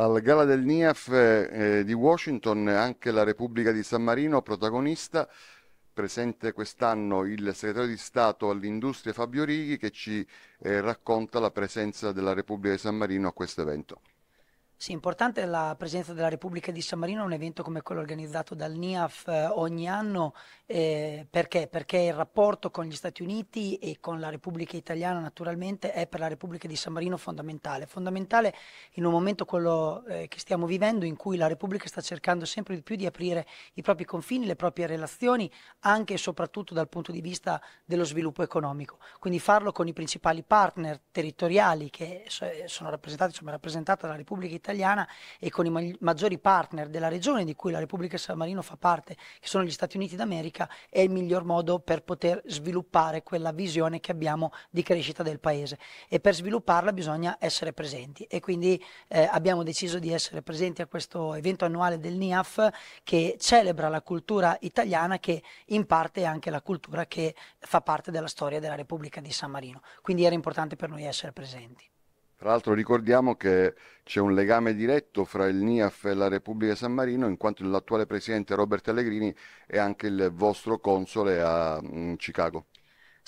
Al gala del NIAF eh, di Washington anche la Repubblica di San Marino protagonista, presente quest'anno il segretario di Stato all'industria Fabio Righi che ci eh, racconta la presenza della Repubblica di San Marino a questo evento. Sì, importante la presenza della Repubblica di San Marino a un evento come quello organizzato dal NIAF eh, ogni anno, eh, perché? Perché il rapporto con gli Stati Uniti e con la Repubblica Italiana naturalmente è per la Repubblica di San Marino fondamentale, fondamentale in un momento quello eh, che stiamo vivendo in cui la Repubblica sta cercando sempre di più di aprire i propri confini, le proprie relazioni, anche e soprattutto dal punto di vista dello sviluppo economico. Quindi farlo con i principali partner territoriali che eh, sono rappresentati, insomma rappresentata dalla Repubblica Italiana italiana e con i maggiori partner della regione di cui la Repubblica di San Marino fa parte, che sono gli Stati Uniti d'America, è il miglior modo per poter sviluppare quella visione che abbiamo di crescita del paese e per svilupparla bisogna essere presenti e quindi eh, abbiamo deciso di essere presenti a questo evento annuale del NIAF che celebra la cultura italiana che in parte è anche la cultura che fa parte della storia della Repubblica di San Marino. Quindi era importante per noi essere presenti. Tra l'altro ricordiamo che c'è un legame diretto fra il NIAF e la Repubblica San Marino, in quanto l'attuale presidente Robert Allegrini è anche il vostro console a mm, Chicago.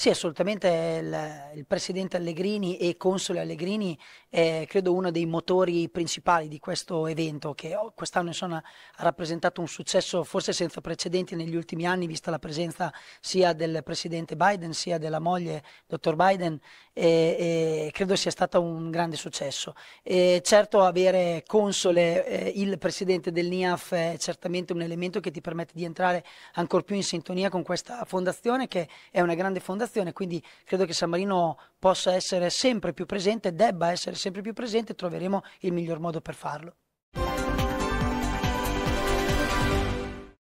Sì, assolutamente il, il, presidente Allegrini e console Allegrini è credo uno dei motori principali di questo evento che quest'anno insomma, ha rappresentato un successo forse senza precedenti negli ultimi anni vista la presenza sia del presidente Biden sia della moglie dottor Biden e, e credo sia stato un grande successo. E certo avere console eh, il presidente del NIAF è certamente un elemento che ti permette di entrare ancora più in sintonia con questa fondazione che è una grande fondazione comunicazione, quindi credo che San Marino possa essere sempre più presente, debba essere sempre più presente, troveremo il miglior modo per farlo.